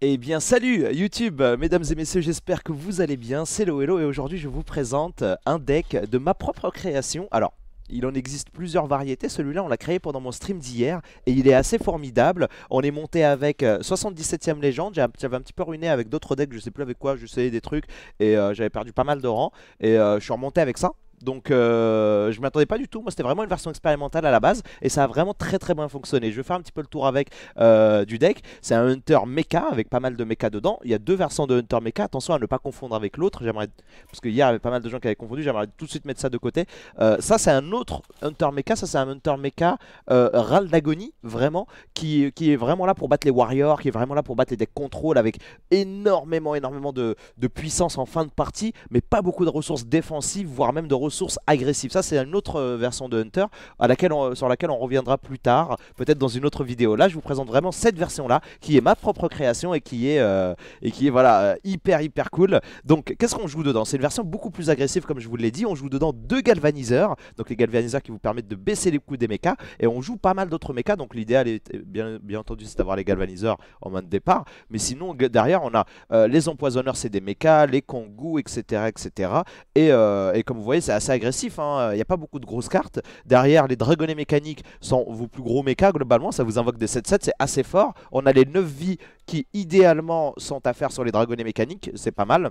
Eh bien salut YouTube, mesdames et messieurs, j'espère que vous allez bien, c'est Loelo et aujourd'hui je vous présente un deck de ma propre création. Alors, il en existe plusieurs variétés, celui-là on l'a créé pendant mon stream d'hier et il est assez formidable. On est monté avec 77ème euh, légende, j'avais un petit peu ruiné avec d'autres decks, je sais plus avec quoi, j'essayais des trucs et euh, j'avais perdu pas mal de rangs et euh, je suis remonté avec ça. Donc euh, je m'attendais pas du tout. Moi c'était vraiment une version expérimentale à la base et ça a vraiment très très bien fonctionné. Je vais faire un petit peu le tour avec euh, du deck. C'est un Hunter Mecha avec pas mal de mecha dedans. Il y a deux versions de Hunter Mecha. Attention à ne pas confondre avec l'autre. J'aimerais parce qu'il y avait pas mal de gens qui avaient confondu. J'aimerais tout de suite mettre ça de côté. Euh, ça c'est un autre Hunter Mecha. Ça c'est un Hunter Mecha euh, râle d'agonie vraiment qui, est vraiment là pour battre les Warriors, qui est vraiment là pour battre les decks contrôle avec énormément énormément de, de puissance en fin de partie, mais pas beaucoup de ressources défensives, voire même de ressources source agressives. Ça, c'est une autre euh, version de Hunter à laquelle sur laquelle on reviendra plus tard, peut-être dans une autre vidéo. Là, je vous présente vraiment cette version-là, qui est ma propre création et qui est, euh, et qui est voilà, euh, hyper, hyper cool. Donc, qu'est-ce qu'on joue dedans C'est une version beaucoup plus agressive, comme je vous l'ai dit. On joue dedans deux galvaniseurs, donc les galvaniseurs qui vous permettent de baisser les coups des mechas, et on joue pas mal d'autres mechas. Donc, l'idéal, est bien, bien entendu, c'est d'avoir les galvaniseurs en main de départ. Mais sinon, derrière, on a les empoisonneurs, c'est des mechas, les kongus, etc., etc. Et, et comme vous voyez, c'est assez agressif. Hein. Il n'y a pas beaucoup de grosses cartes. Derrière, les dragonnets mécaniques sont vos plus gros mechas. Globalement, ça vous invoque des 7-7. C'est assez fort. On a les 9 vies qui, idéalement, sont à faire sur les dragonnets mécaniques. C'est pas mal.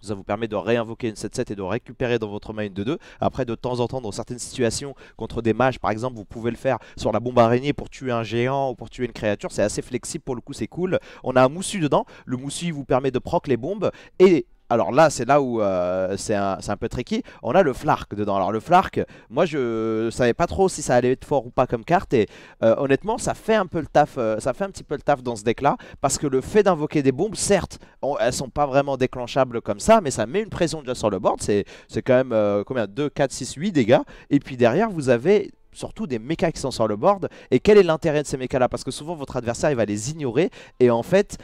Ça vous permet de réinvoquer une 7-7 et de récupérer dans votre main une 2-2. Après, de temps en temps, dans certaines situations, contre des mages par exemple, vous pouvez le faire sur la bombe araignée pour tuer un géant ou pour tuer une créature. C'est assez flexible pour le coup, c'est cool. On a un moussu dedans. Le moussu vous permet de proc les bombes et alors là, c'est là où euh, c'est un, peu tricky. On a le Flark dedans. Alors le Flark, moi je savais pas trop si ça allait être fort ou pas comme carte. Et euh, honnêtement, ça fait un peu le taf. Euh, ça fait un petit peu le taf dans ce deck-là. Parce que le fait d'invoquer des bombes, certes, elles sont pas vraiment déclenchables comme ça. Mais ça met une pression déjà sur le board. C'est quand même combien 2, 4, 6, 8 dégâts. Et puis derrière, vous avez surtout des mechas qui sont sur le board. Et quel est l'intérêt de ces mechas là Parce que souvent votre adversaire il va les ignorer et en fait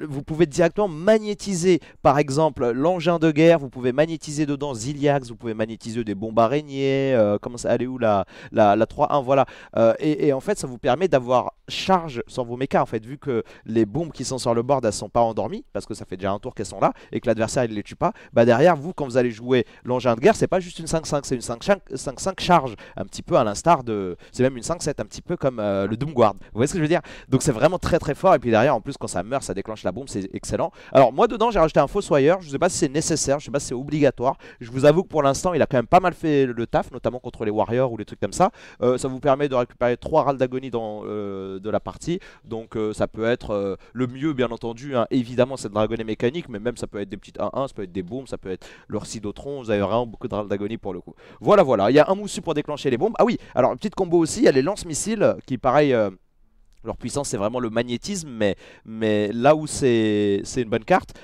vous pouvez directement magnétiser, par exemple, l'engin de guerre, vous pouvez magnétiser dedans Ziliax, vous pouvez magnétiser des bombes araignées, euh, comment ça, elle où la, la, 3-1, voilà. Euh, et, en fait, ça vous permet d'avoir charge sur vos mechas, en fait, vu que les bombes qui sont sur le board, elles ne sont pas endormies, parce que ça fait déjà un tour qu'elles sont là, et que l'adversaire, il les tue pas, bah derrière, vous, quand vous allez jouer l'engin de guerre, c'est pas juste une 5-5, c'est une 5-5 charge, un petit peu à l'instar de... C'est même une 5-7, un petit peu comme euh, le Doomguard, vous voyez ce que je veux dire Donc c'est vraiment très très fort, et puis derrière, en plus, quand ça meurt, ça déclenche la bombe, c'est excellent. Alors moi dedans j'ai rajouté un Fossoyeur, je ne sais pas si c'est nécessaire, je ne sais pas si c'est obligatoire. Je vous avoue que pour l'instant il a quand même pas mal fait le taf, notamment contre les Warriors ou les trucs comme ça. Euh, ça vous permet de récupérer 3 râles d'agonie dans euh, de la partie, donc euh, ça peut être le mieux bien entendu, hein. évidemment c'est le dragonnet mécanique, mais même ça peut être des petites 1-1, ça peut être des bombes, ça peut être leur Sidotron, vous avez vraiment beaucoup de râles d'agonie pour le coup. Voilà voilà, il y a un moussu pour déclencher les bombes. Ah oui, alors petite combo aussi, il y a les lance-missiles qui pareil... Leur puissance, c'est vraiment le magnétisme, mais, mais là où c'est une bonne carte,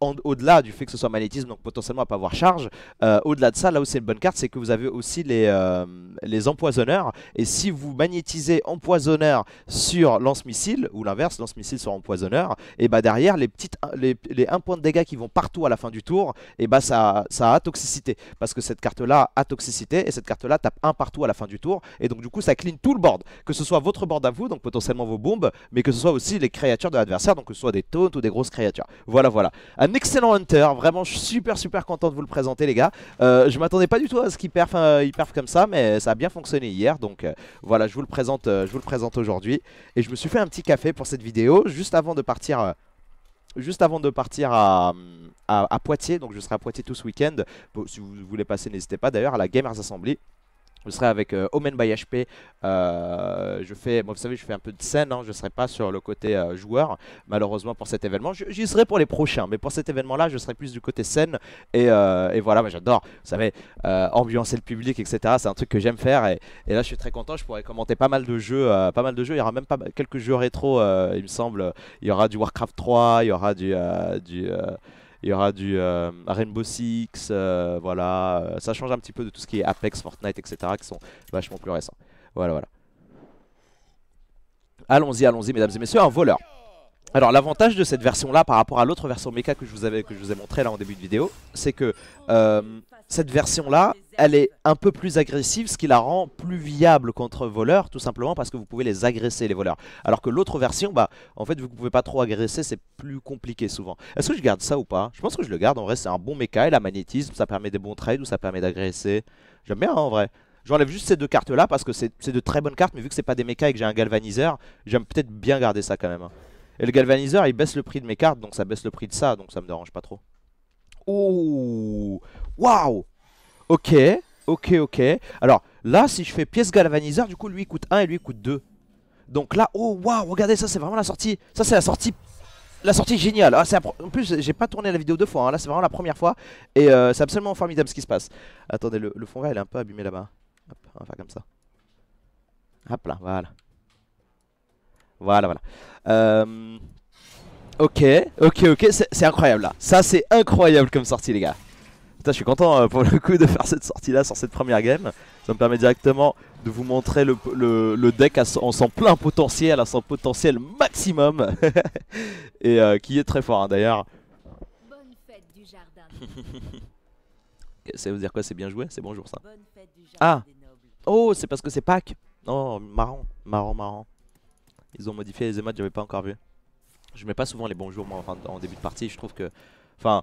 au-delà du fait que ce soit magnétisme, donc potentiellement à pas avoir charge, euh, au-delà de ça, là où c'est une bonne carte, c'est que vous avez aussi les, euh, les empoisonneurs. Et si vous magnétisez empoisonneur sur lance-missile, ou l'inverse, lance-missile sur empoisonneur, et bah derrière, les, petites, les, les 1 point de dégâts qui vont partout à la fin du tour, et bah ça, ça a toxicité. Parce que cette carte-là a toxicité, et cette carte-là tape 1 partout à la fin du tour, et donc du coup ça clean tout le board. Que ce soit votre board à vous, donc potentiellement vos bombes, mais que ce soit aussi les créatures de l'adversaire, donc que ce soit des taunts ou des grosses créatures. Voilà, voilà un excellent hunter. Vraiment, super, super content de vous le présenter, les gars. Euh, je m'attendais pas du tout à ce qu'il euh, perf, comme ça, mais ça a bien fonctionné hier. Donc euh, voilà, je vous le présente, je présente aujourd'hui. Et je me suis fait un petit café pour cette vidéo, juste avant de partir juste avant de partir à, Poitiers, donc je serai à Poitiers tout ce week-end. si vous voulez passer, n'hésitez pas d'ailleurs à la Gamers Assembly je serai avec euh, Omen by HP. Euh, je fais, vous savez, je fais un peu de scène. Hein. je ne serai pas sur le côté euh, joueur, malheureusement, pour cet événement. J'y serai pour les prochains, mais pour cet événement-là, je serai plus du côté scène. Et, voilà, j'adore, vous savez, ambiancer le public, etc. C'est un truc que j'aime faire. Et, là, je suis très content. Je pourrais commenter pas mal de jeux. pas mal de jeux. Il y aura même pas quelques jeux rétro, il me semble. Il y aura du Warcraft 3, il y aura du il y aura du euh, Rainbow Six, euh, voilà, euh, ça change un petit peu de tout ce qui est Apex, Fortnite, etc. qui sont vachement plus récents. Voilà, voilà. Allons-y, allons-y, mesdames et messieurs, un voleur. Alors l'avantage de cette version là par rapport à l'autre version méca que je vous avais que je vous ai montré là en début de vidéo, c'est que cette version-là, elle est un peu plus agressive, ce qui la rend plus viable contre voleurs, tout simplement parce que vous pouvez les agresser, les voleurs. Alors que l'autre version, bah, en fait, vous ne pouvez pas trop agresser, c'est plus compliqué souvent. Est-ce que je garde ça ou pas Je pense que je le garde, en vrai, c'est un bon méca et la magnétisme, ça permet des bons trades ou ça permet d'agresser. J'aime bien, en vrai. J'enlève juste ces deux cartes-là parce que c'est de très bonnes cartes, mais vu que c'est pas des mechas et que j'ai un galvaniseur, j'aime peut-être bien garder ça quand même. Hein. Et le galvaniseur, il baisse le prix de mes cartes, donc ça baisse le prix de ça, donc ça me dérange pas trop. Ouh Waouh Ok, ok, ok. Alors là, si je fais pièce galvaniseur, du coup, lui coûte 1 et lui coûte 2. Donc là, oh waouh, regardez, ça c'est vraiment la sortie. Ça c'est la sortie la sortie géniale. Ah, en plus, j'ai pas tourné la vidéo deux fois. Hein. Là, c'est vraiment la première fois. Et euh, c'est absolument formidable ce qui se passe. Attendez, le, fond vert, il est un peu abîmé là-bas. Hop, on va faire comme ça. Hop là, voilà. Voilà, voilà. Euh, ok, ok, ok. C'est incroyable là. Ça, c'est incroyable comme sortie, les gars. Putain, je suis content euh, pour le coup de faire cette sortie-là sur cette première game. Ça me permet directement de vous montrer le, deck en son plein potentiel, à son potentiel maximum. Et euh, qui est très fort hein, d'ailleurs. Bonne fête du jardin. ça veut dire quoi C'est bien joué C'est bonjour ça. ah Oh, c'est parce que c'est Pâques Oh, marrant, marrant, marrant. Ils ont modifié les emotes, j'avais pas encore vu. Je mets pas souvent les bonjours moi en, en début de partie, je trouve que... Enfin,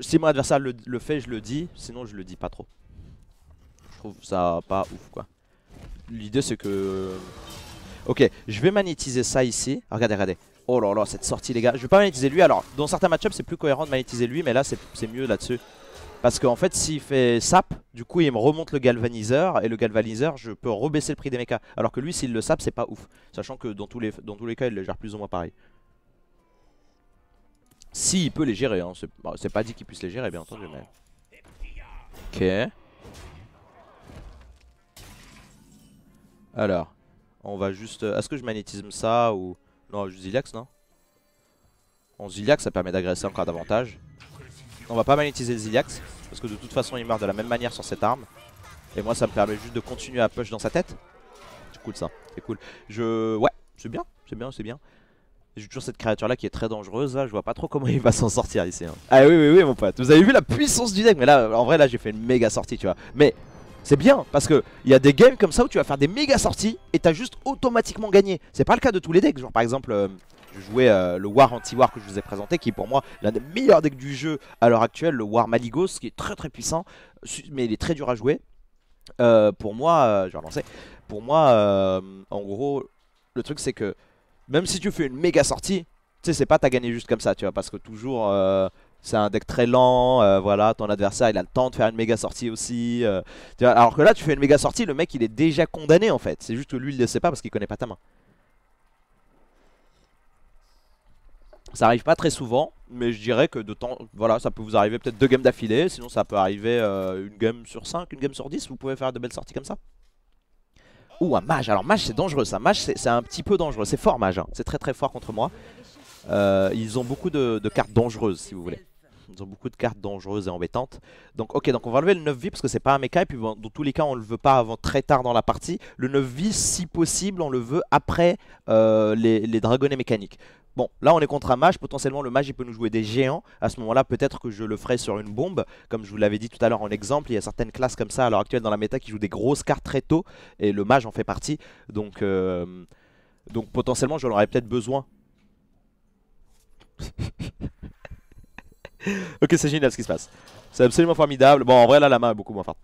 si mon adversaire le, fait, je le dis, sinon je le dis pas trop. Je trouve ça pas ouf quoi. L'idée c'est que... Euh, ok, je vais magnétiser ça ici. Regardez, regardez. Oh là là, cette sortie les gars. Je vais pas magnétiser lui. Alors, dans certains matchups c'est plus cohérent de magnétiser lui, mais là c'est mieux là-dessus. Parce qu'en fait, s'il fait sap, du coup, il me remonte le galvaniseur. Et le galvaniseur, je peux rebaisser le prix des mechas. Alors que lui, s'il le sap, c'est pas ouf. Sachant que dans tous les, dans tous les cas, il le gère plus ou moins pareil. S'il il peut les gérer, hein. Bah, c'est pas dit qu'il puisse les gérer, bien entendu, mais. Ok. Alors, on va juste. Euh, est-ce que je magnétisme ça ou. Non, juste Ziliax, non En Ziliax ça permet d'agresser encore davantage. On va pas magnétiser le parce que de toute façon, il meurt de la même manière sur cette arme. Et moi, ça me permet juste de continuer à push dans sa tête. C'est cool ça, c'est cool. Je. Ouais, c'est bien, c'est bien, c'est bien. J'ai toujours cette créature là qui est très dangereuse je vois pas trop comment il va s'en sortir ici. Hein. Ah oui oui oui mon pote, vous avez vu la puissance du deck, mais là en vrai là j'ai fait une méga sortie tu vois. Mais c'est bien parce que il y a des games comme ça où tu vas faire des méga sorties et t'as juste automatiquement gagné. C'est pas le cas de tous les decks, genre par exemple... Euh, je jouais euh, le War anti-War que je vous ai présenté qui est pour moi l'un des meilleurs decks du jeu à l'heure actuelle, le War Maligos qui est très très puissant mais il est très dur à jouer. Euh, pour moi, je vais relancer, pour moi en gros le truc c'est que même si tu fais une méga sortie, tu sais, c'est pas t'as gagné juste comme ça, tu vois, parce que toujours euh, c'est un deck très lent, euh, voilà, ton adversaire il a le temps de faire une méga sortie aussi. Euh, tu vois, alors que là, tu fais une méga sortie, le mec il est déjà condamné en fait, c'est juste que lui il le sait pas parce qu'il connaît pas ta main. Ça arrive pas très souvent, mais je dirais que de temps, voilà, ça peut vous arriver peut-être deux games d'affilée, sinon ça peut arriver une game sur 5, une game sur 10, vous pouvez faire de belles sorties comme ça. Ouh un mage. Alors mage c'est dangereux ça. Mage c'est un petit peu dangereux. C'est fort mage. Hein. C'est très très fort contre moi. Euh, ils ont beaucoup de, cartes dangereuses si vous voulez. Ils ont beaucoup de cartes dangereuses et embêtantes. Donc ok, donc on va enlever le 9 vie parce que c'est pas un mecha. Et puis dans tous les cas on le veut pas avant très tard dans la partie. Le 9 vie si possible on le veut après euh, les, les dragonnets mécaniques. Bon, là on est contre un mage, potentiellement le mage il peut nous jouer des géants. À ce moment-là, peut-être que je le ferai sur une bombe. Comme je vous l'avais dit tout à l'heure en exemple, il y a certaines classes comme ça à l'heure actuelle dans la méta qui jouent des grosses cartes très tôt. Et le mage en fait partie. Donc, euh, donc potentiellement je aurais peut-être besoin. ok, c'est génial ce qui se passe. C'est absolument formidable. Bon, en vrai là la main est beaucoup moins forte.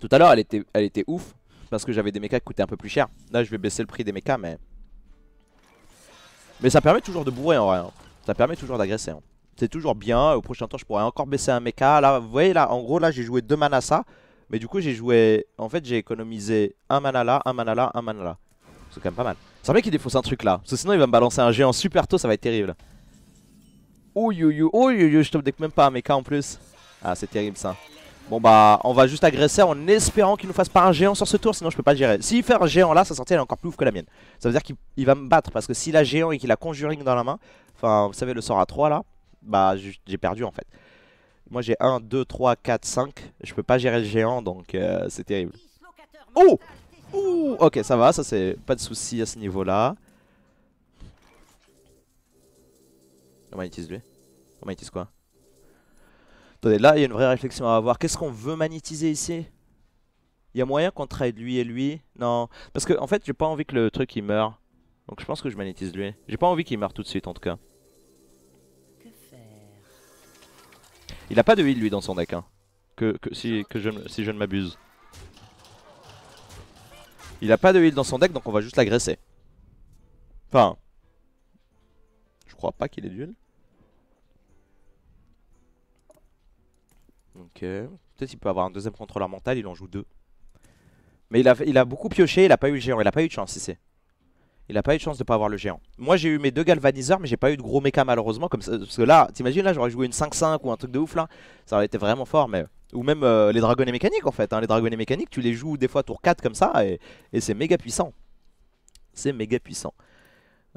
Tout à l'heure elle était, elle était ouf parce que j'avais des mechas qui coûtaient un peu plus cher. Là je vais baisser le prix des mechas mais... Mais ça permet toujours de bourrer en vrai. Hein. Ça permet toujours d'agresser. Hein. C'est toujours bien. Au prochain temps, je pourrais encore baisser un mecha. Là, vous voyez, là, en gros, là, j'ai joué deux mana ça. Mais du coup, j'ai joué. En fait, j'ai économisé un mana là, un mana là, un mana là. C'est quand même pas mal. C'est vrai qu'il défausse un truc là. Parce que sinon, il va me balancer un géant super tôt. Ça va être terrible. Ouh, ouh ouh, Ouh, je top deck même pas un mecha en plus. Ah, c'est terrible ça. Bon bah on va juste agresser en espérant qu'il nous fasse pas un géant sur ce tour sinon je peux pas gérer S'il fait un géant là sa sortie elle est encore plus ouf que la mienne Ça veut dire qu'il va me battre parce que s'il a géant et qu'il a conjuring dans la main Enfin vous savez le sort à 3 là Bah j'ai perdu en fait Moi j'ai 1, 2, 3, 4, 5 Je peux pas gérer le géant donc euh, c'est terrible Oh Ouh Ok ça va ça c'est pas de souci à ce niveau là On magnétise lui On magnétise quoi Attendez, là, il y a une vraie réflexion à avoir. Qu'est-ce qu'on veut magnétiser ici Il y a moyen qu'on trade lui et lui Non. Parce que, en fait, j'ai pas envie que le truc, il meure. Donc je pense que je magnétise lui. J'ai pas envie qu'il meure tout de suite, en tout cas. Il a pas de heal, lui, dans son deck. Hein. Que, si, je, si je ne m'abuse. Il a pas de heal dans son deck, donc on va juste l'agresser. Enfin... Je crois pas qu'il est de Ok. Peut-être il peut avoir un deuxième contrôleur mental, il en joue deux. Mais il a, beaucoup pioché, il a pas eu le géant, il a pas eu de chance ici. Il a pas eu de chance de pas avoir le géant. Moi j'ai eu mes deux galvaniseurs, mais j'ai pas eu de gros méca malheureusement. Comme parce que là, t'imagines là, j'aurais joué une 5-5 ou un truc de ouf là. Ça aurait été vraiment fort, mais. Ou même euh, les dragonnets mécaniques en fait. Hein. Les dragonnets mécaniques, tu les joues des fois tour 4 comme ça, et c'est méga puissant. C'est méga puissant.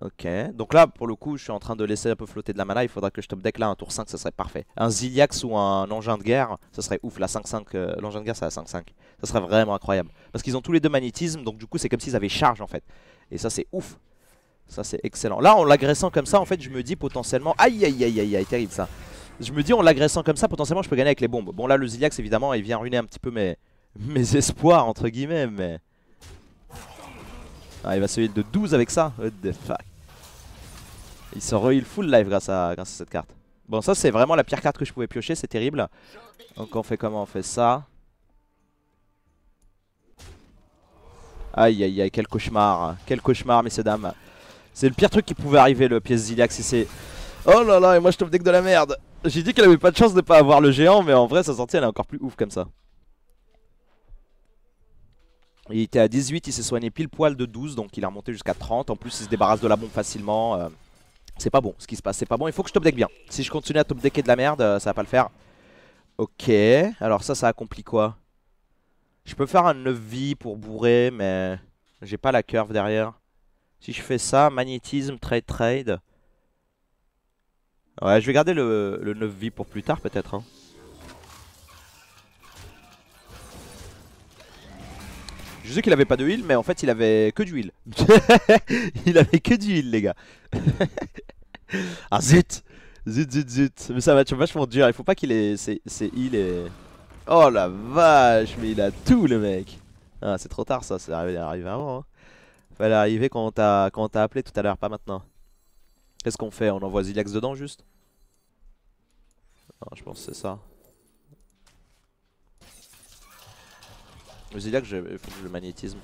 Ok, donc là pour le coup je suis en train de laisser un peu flotter de la mana, il faudra que je top deck là un tour 5, ça serait parfait. Un Ziliax ou un engin de guerre, ça serait ouf, la 5-5, euh, l'engin de guerre ça la 5-5, ça serait vraiment incroyable. Parce qu'ils ont tous les deux magnétisme, donc du coup c'est comme s'ils avaient charge en fait. Et ça c'est ouf, ça c'est excellent. Là en l'agressant comme ça en fait je me dis potentiellement, aïe aïe aïe aïe aïe, terrible ça. Je me dis en l'agressant comme ça potentiellement je peux gagner avec les bombes. Bon là le Ziliax évidemment il vient ruiner un petit peu mes, mes espoirs entre guillemets mais... Ah, il va se heal de 12 avec ça. What the fuck. Il se re full life grâce à, grâce à cette carte. Bon, ça c'est vraiment la pire carte que je pouvais piocher, c'est terrible. Donc on fait comment On fait ça. Aïe aïe aïe, quel cauchemar. Quel cauchemar, messieurs dames. C'est le pire truc qui pouvait arriver, le pièce Ziliax, c'est... Oh là là, et moi je tombe deck de la merde. J'ai dit qu'elle avait pas de chance de pas avoir le géant, mais en vrai, sa sortie elle est encore plus ouf comme ça. Il était à 18, il s'est soigné pile poil de 12, donc il a remonté jusqu'à 30. En plus, il se débarrasse de la bombe facilement. Euh, c'est pas bon ce qui se passe, c'est pas bon. Il faut que je top deck bien. Si je continue à top decker de la merde, euh, ça va pas le faire. Ok, alors ça, ça accomplit quoi Je peux faire un 9 vie pour bourrer, mais j'ai pas la curve derrière. Si je fais ça, magnétisme, trade, trade. Ouais, je vais garder le, le 9 vie pour plus tard peut-être. Hein. Je sais qu'il avait pas de heal, mais en fait, il avait que du heal. il avait que du heal, les gars. ah zut Zut, zut, zut. Mais ça va être vachement dur. Il faut pas qu'il ait c'est, heal et... Oh la vache, mais il a tout, le mec. Ah, c'est trop tard, ça. C'est arrivé, avant. Hein. Fallait arriver quand t'as appelé tout à l'heure, pas maintenant. Qu'est-ce qu'on fait On envoie Zilex dedans, juste non, je pense que c'est ça. Le ziliax il faut que je le magnétisme.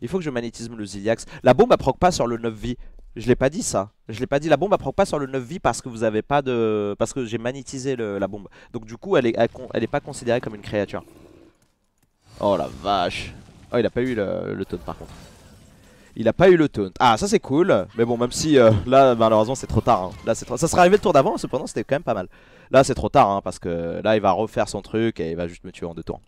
Il faut que je magnétisme le ziliax. La bombe, elle proc pas sur le 9 vie. Je l'ai pas dit ça. Je l'ai pas dit. La bombe, elle proc pas sur le 9 vie parce que vous avez pas de. Parce que j'ai magnétisé la bombe. Donc, du coup, elle est... Elle... est pas considérée comme une créature. Oh la vache. Oh, il a pas eu le, le taunt par contre. Il a pas eu le taunt. Ah, ça c'est cool. Mais bon, même si euh, là, malheureusement, c'est trop tard. Hein. Là, c'est Ça serait arrivé le tour d'avant, cependant, c'était quand même pas mal. Là, c'est trop tard hein, parce que là, il va refaire son truc et il va juste me tuer en deux tours.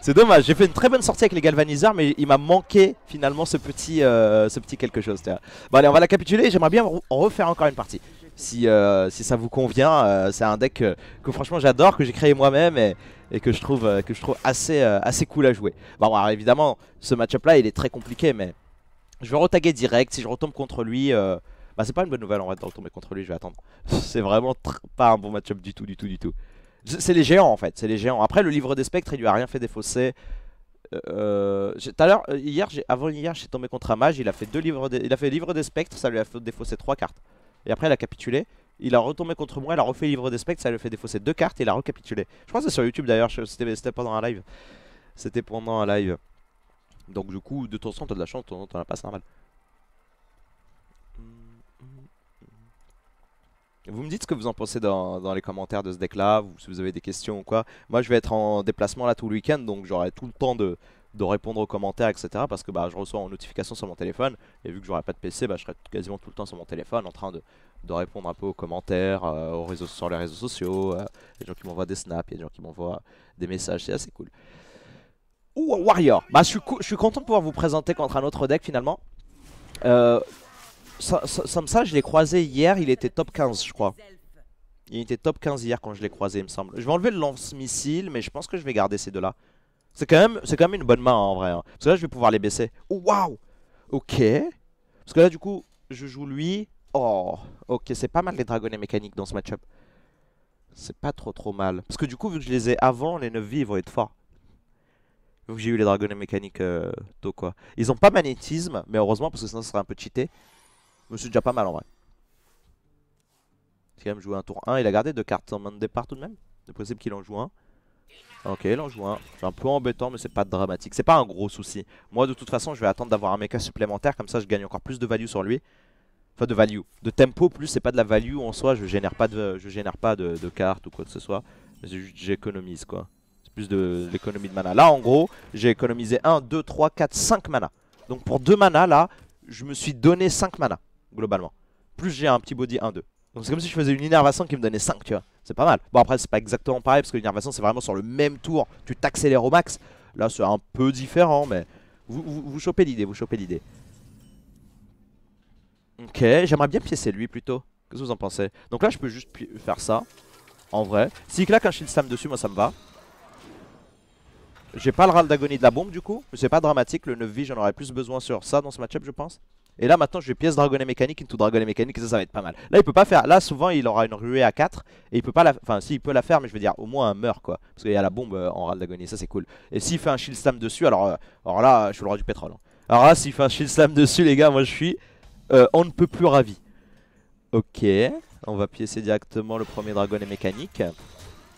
C'est dommage, j'ai fait une très bonne sortie avec les galvaniseurs, mais il m'a manqué finalement ce petit, euh, ce petit quelque chose. Bon, allez, on va la capituler. J'aimerais bien refaire encore une partie. Si, euh, si ça vous convient, euh, c'est un deck que, franchement j'adore, que j'ai créé moi-même et, que je trouve, que je trouve assez, assez cool à jouer. Bon, alors évidemment, ce match-up là il est très compliqué, mais je vais retaguer direct. Si je retombe contre lui. Bah c'est pas une bonne nouvelle en fait de retomber contre lui, je vais attendre. C'est vraiment pas un bon match-up du tout, du tout, du tout. C'est les géants en fait, c'est les géants. Après, le livre des spectres, il lui a rien fait défausser. Euh, tout à l'heure, euh, hier, avant hier, j'ai tombé contre un mage. Il a fait deux livres, il a fait livre des spectres, ça lui a fait défausser trois cartes. Et après, il a capitulé. Il a retombé contre moi, il a refait livre des spectres, ça lui a fait défausser deux cartes et il a recapitulé. Je crois que c'est sur YouTube d'ailleurs. C'était pendant un live. C'était pendant un live. Donc du coup, de ton sang, t'as de la chance, t'en as pas, c'est normal. Vous me dites ce que vous en pensez dans, les commentaires de ce deck-là, si vous avez des questions ou quoi. Moi, je vais être en déplacement là tout le week-end, donc j'aurai tout le temps de, répondre aux commentaires, etc. Parce que bah, je reçois en notification sur mon téléphone, et vu que j'aurai pas de PC, bah, je serai quasiment tout le temps sur mon téléphone en train de, répondre un peu aux commentaires, euh, aux réseaux, sur les réseaux sociaux, a euh, des gens qui m'envoient des snaps, il y a des gens qui m'envoient des messages, c'est assez cool. Warrior Bah, je suis, content de pouvoir vous présenter contre un autre deck finalement. Euh, ça, je l'ai croisé hier, il était top 15, je crois. Il était top 15 hier quand je l'ai croisé, il me semble. Je vais enlever le lance-missile, mais je pense que je vais garder ces deux-là. C'est quand, même, quand même une bonne main, hein, en vrai. Hein. Parce que là, je vais pouvoir les baisser. Oh, waouh Ok. Parce que là, du coup, je joue lui. Oh, ok, c'est pas mal les dragonnets mécaniques dans ce match-up. C'est pas trop trop mal. Parce que du coup, vu que je les ai avant, les 9 vies, vont être forts. Vu que j'ai eu les dragonnets mécaniques euh, tôt, quoi. Ils ont pas magnétisme, mais heureusement, parce que sinon, ça serait un peu cheaté. Mais suis déjà pas mal en vrai. C'est quand même joué un tour 1. Il a gardé deux cartes en main de départ tout de même. C'est possible qu'il en joue un. Ok, il en joue un. C'est un peu embêtant, mais c'est pas dramatique. C'est pas un gros souci. Moi, de toute façon, je vais attendre d'avoir un mecha supplémentaire. Comme ça, je gagne encore plus de value sur lui. Enfin, de value. De tempo plus, c'est pas de la value en soi. Je génère pas de, je génère pas de, cartes ou quoi que ce soit. Mais J'économise quoi. C'est plus de l'économie de mana. Là, en gros, j'ai économisé 1, 2, 3, 4, 5 mana. Donc pour 2 mana, là, je me suis donné 5 mana globalement. Plus j'ai un petit body 1-2. Donc c'est comme si je faisais une innervation qui me donnait 5, tu vois. C'est pas mal. Bon, après, c'est pas exactement pareil parce que l'innervation, c'est vraiment sur le même tour. Tu t'accélères au max. Là, c'est un peu différent, mais vous, chopez l'idée, vous chopez l'idée. Ok, j'aimerais bien piécer lui plutôt. Qu'est-ce que vous en pensez Donc là, je peux juste faire ça. En vrai. Si claque un shield stam dessus, moi ça me va. J'ai pas le râle d'agonie de la bombe du coup. Mais c'est pas dramatique. Le 9 vie, j'en aurais plus besoin sur ça dans ce match-up, je pense. Et là maintenant je vais pièce Dragon mécanique into Dragon et mécanique et ça ça va être pas mal. Là il peut pas faire, là souvent il aura une ruée à 4 et il peut pas la, enfin si il peut la faire mais je veux dire au moins un meurt quoi. Parce qu'il y a la bombe euh, en rade d'agonie ça c'est cool. Et s'il fait un shield slam dessus alors, euh, alors là je suis le roi du pétrole. Hein. Alors là s'il fait un shield slam dessus les gars moi je suis euh, on ne peut plus ravi. Ok, on va piécer directement le premier Dragon mécanique.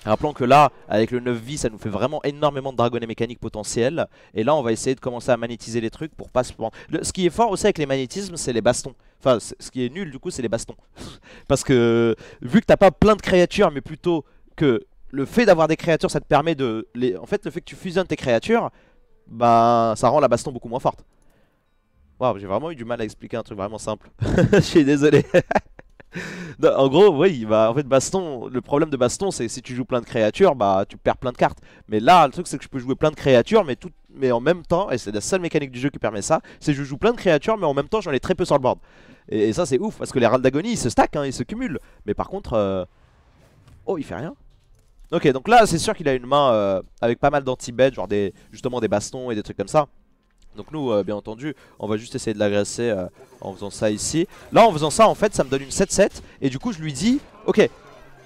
Rappelons que là, avec le 9 vie ça nous fait vraiment énormément de dragonnets mécaniques potentiels. Et là, on va essayer de commencer à magnétiser les trucs pour pas se prendre. ce qui est fort aussi avec les magnétismes, c'est les bastons. Enfin, ce qui est nul du coup, c'est les bastons. Parce que vu que t'as pas plein de créatures, mais plutôt que le fait d'avoir des créatures, ça te permet de. Les... En fait, le fait que tu fusionnes tes créatures, bah, ça rend la baston beaucoup moins forte. Waouh, j'ai vraiment eu du mal à expliquer un truc vraiment simple. Je suis désolé. en gros, oui, bah, en fait, baston, le problème de baston, c'est si tu joues plein de créatures, bah tu perds plein de cartes. Mais là, le truc, c'est que je peux jouer plein de créatures, mais, tout, mais en même temps, et c'est la seule mécanique du jeu qui permet ça, c'est que je joue plein de créatures, mais en même temps, j'en ai très peu sur le board. Et, ça, c'est ouf, parce que les râles d'agonie, ils se stack, hein, ils se cumulent. Mais par contre, euh, oh, il fait rien. Ok, donc là, c'est sûr qu'il a une main euh, avec pas mal danti genre des, justement des bastons et des trucs comme ça. Donc nous, euh, bien entendu, on va juste essayer de l'agresser euh, en faisant ça ici. Là, en faisant ça, en fait, ça me donne une 7-7. Et du coup, je lui dis, ok,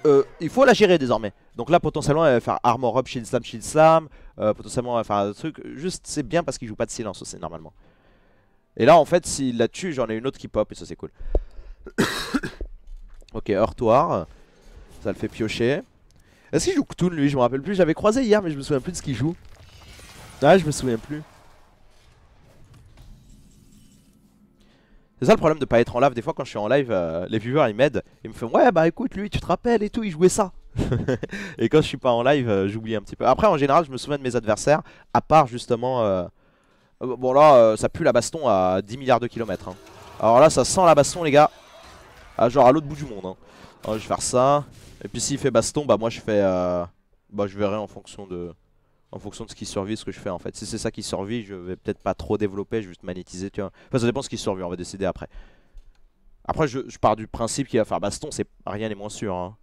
euh, il faut la gérer désormais. Donc là, potentiellement, elle va faire armor up, shield slam, shield slam. potentiellement, elle va faire un truc. Juste, c'est bien parce qu'il joue pas de silence aussi, normalement. Et là, en fait, s'il la tue, j'en ai une autre qui pop et ça, c'est cool. ok, heurtoir. Ça le fait piocher. Est-ce qu'il joue Ktoon, lui Je me rappelle plus. J'avais croisé hier, mais je me souviens plus de ce qu'il joue. Ouais ah, je me souviens plus. C'est ça le problème de pas être en live. Des fois, quand je suis en live, euh, les viewers ils m'aident. Ils me font Ouais, bah écoute, lui, tu te rappelles et tout, il jouait ça. et quand je suis pas en live, euh, j'oublie un petit peu. Après, en général, je me souviens de mes adversaires, à part justement. Euh, bon, là, ça pue la baston à 10 milliards de kilomètres. Hein. Alors là, ça sent la baston, les gars. Ah, genre à l'autre bout du monde. Hein. Oh, je vais faire ça. Et puis, s'il fait baston, bah moi, je fais. Bah, je verrai en fonction de en fonction de ce qui survit, ce que je fais en fait. Si c'est ça qui survit, je vais peut-être pas trop développer, je vais juste magnétiser, tu vois. Enfin, ça dépend de ce qui survit, on va décider après. Après, je, pars du principe qu'il va faire baston, c'est rien n'est moins sûr. Hein.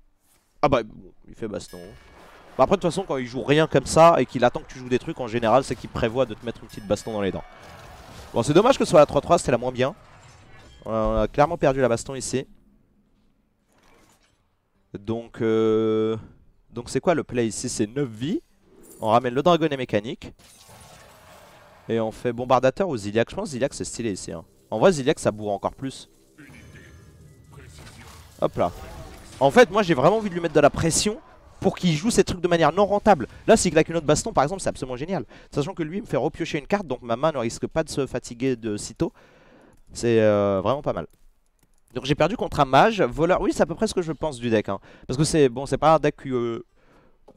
Ah bah, il fait baston. Bah après, de toute façon, quand il joue rien comme ça et qu'il attend que tu joues des trucs, en général, c'est qu'il prévoit de te mettre une petite baston dans les dents. Bon, c'est dommage que ce soit la 3-3, c'était la moins bien. Euh, on a clairement perdu la baston ici. Donc, euh, donc c'est quoi le play ici C'est 9 vies. On ramène le dragonnet mécanique. Et on fait bombardateur ou Ziliac. Je pense que Ziliac c'est stylé ici. Hein. En vrai, ça bourre encore plus. Hop là. En fait, moi j'ai vraiment envie de lui mettre de la pression pour qu'il joue ces trucs de manière non rentable. Là, s'il claque une autre baston, par exemple, c'est absolument génial. Sachant que lui, me fait repiocher une carte, donc ma main ne risque pas de se fatiguer de sitôt. C'est euh, vraiment pas mal. Donc j'ai perdu contre un mage, voleur. Oui, c'est à peu près ce que je pense du deck. Hein. Parce que c'est bon, c'est pas un deck euh,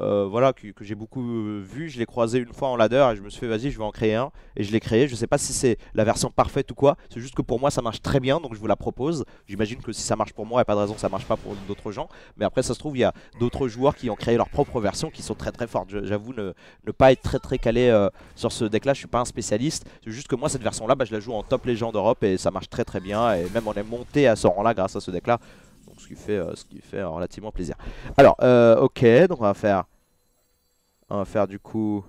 euh, voilà, que, j'ai beaucoup euh, vu. Je l'ai croisé une fois en ladder et je me suis fait, vas-y, je vais en créer un. Et je l'ai créé. Je sais pas si c'est la version parfaite ou quoi. C'est juste que pour moi, ça marche très bien, donc je vous la propose. J'imagine que si ça marche pour moi, il n'y a pas de raison que ça marche pas pour d'autres gens. Mais après, ça se trouve, il y a d'autres joueurs qui ont créé leur propre version qui sont très très fortes. J'avoue ne, pas être très très calé euh, sur ce deck-là. Je suis pas un spécialiste. C'est juste que moi, cette version-là, bah, je la joue en top légende d'Europe et ça marche très très bien. Et même on est monté à ce rang-là grâce à ce deck-là ce qui fait, euh, ce qui fait relativement plaisir. Alors, euh, ok, donc on va faire, on va faire du coup,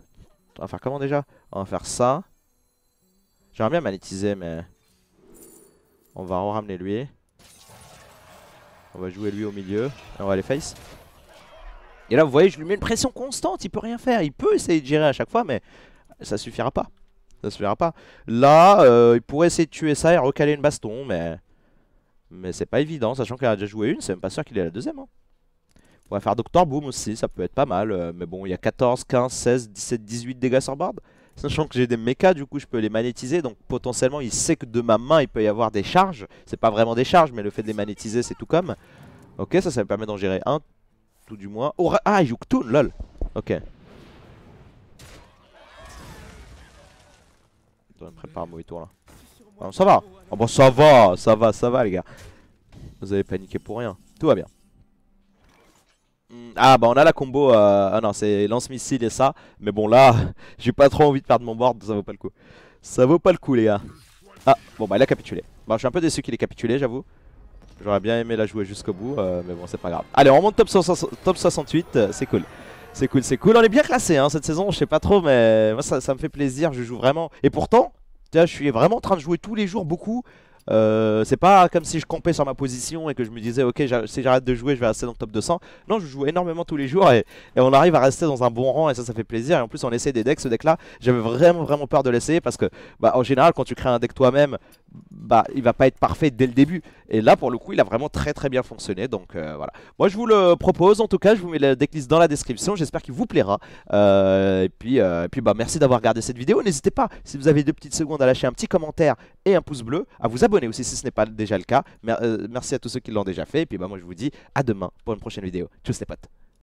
on va faire comment déjà On va faire ça. J'aimerais bien magnétiser, mais on va en ramener lui. On va jouer lui au milieu, et on va aller face. Et là, vous voyez, je lui mets une pression constante, il peut rien faire. Il peut essayer de gérer à chaque fois, mais ça suffira pas. Ça suffira pas. Là, euh, il pourrait essayer de tuer ça et recaler une baston, mais mais c'est pas évident, sachant qu'il a déjà joué une, c'est même pas sûr qu'il ait la deuxième. Hein. On va faire Doctor Boom aussi, ça peut être pas mal. Euh, mais bon, il y a 14, 15, 16, 17, 18 dégâts sur board. Sachant que j'ai des mechas, du coup je peux les magnétiser, donc potentiellement il sait que de ma main il peut y avoir des charges. C'est pas vraiment des charges, mais le fait de les magnétiser c'est tout comme. Ok, ça, ça me permet d'en gérer un, tout du moins. ah, il lol Ok. On prépare tour, là ça va. Ah, ça va, ça va, ça va, les gars. Vous avez paniqué pour rien. Tout va bien. Hmm, ah bah on a la combo, euh, ah non c'est lance-missile et ça, mais bon là j'ai pas trop envie de perdre mon board, ça vaut pas le coup. Ça vaut pas le coup les gars. Ah bon bah il a capitulé, bah je suis un peu déçu qu'il ait capitulé j'avoue. J'aurais bien aimé la jouer jusqu'au bout, euh, mais bon c'est pas grave. Allez on monte top, 68, euh, c'est cool. C'est cool, c'est cool, on est bien classé hein, cette saison, je sais pas trop mais moi ça me fait plaisir, je joue vraiment. Et pourtant, je suis vraiment en train de jouer tous les jours beaucoup. Euh, c'est pas comme si je campais sur ma position et que je me disais ok si j'arrête de jouer je vais rester dans le top 200 Non je joue énormément tous les jours et, on arrive à rester dans un bon rang et ça ça fait plaisir Et en plus on essaie des decks ce deck là j'avais vraiment vraiment peur de l'essayer parce que bah, en général quand tu crées un deck toi-même bah, il va pas être parfait dès le début. Et là, pour le coup, il a vraiment très très bien fonctionné. Donc euh, voilà. Moi, je vous le propose. En tout cas, je vous mets la déclisse dans la description. J'espère qu'il vous plaira. Euh, et puis, euh, et puis bah, merci d'avoir regardé cette vidéo. N'hésitez pas, si vous avez deux petites secondes, à lâcher un petit commentaire et un pouce bleu. À vous abonner aussi si ce n'est pas déjà le cas. merci à tous ceux qui l'ont déjà fait. Et puis, bah, moi, je vous dis à demain pour une prochaine vidéo. Tchuss les potes.